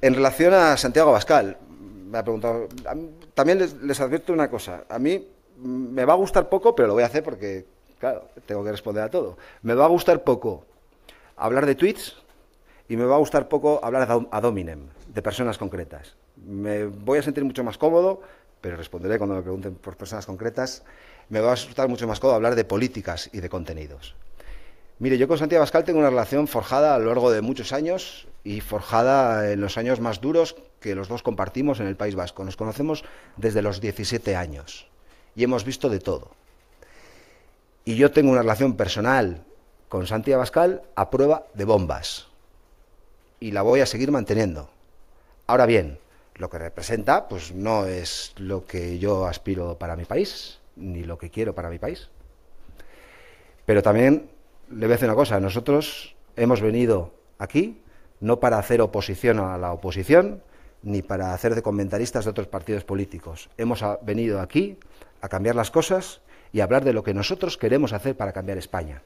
En relación a Santiago Bascal, me ha preguntado. también les, advierto una cosa. A mí me va a gustar poco, pero lo voy a hacer porque, claro, tengo que responder a todo. Me va a gustar poco hablar de tweets y me va a gustar poco hablar a Dominem, de personas concretas. Me voy a sentir mucho más cómodo, pero responderé cuando me pregunten por personas concretas. Me va a gustar mucho más cómodo hablar de políticas y de contenidos. Mire, yo con Santiago Bascal tengo una relación forjada a lo largo de muchos años y forjada en los años más duros que los dos compartimos en el País Vasco. Nos conocemos desde los 17 años y hemos visto de todo. Y yo tengo una relación personal con Santi Abascal a prueba de bombas. Y la voy a seguir manteniendo. Ahora bien, lo que representa pues no es lo que yo aspiro para mi país, ni lo que quiero para mi país. Pero también le voy a decir una cosa, nosotros hemos venido aquí no para hacer oposición a la oposición, ni para hacer de comentaristas de otros partidos políticos. Hemos venido aquí a cambiar las cosas y a hablar de lo que nosotros queremos hacer para cambiar España.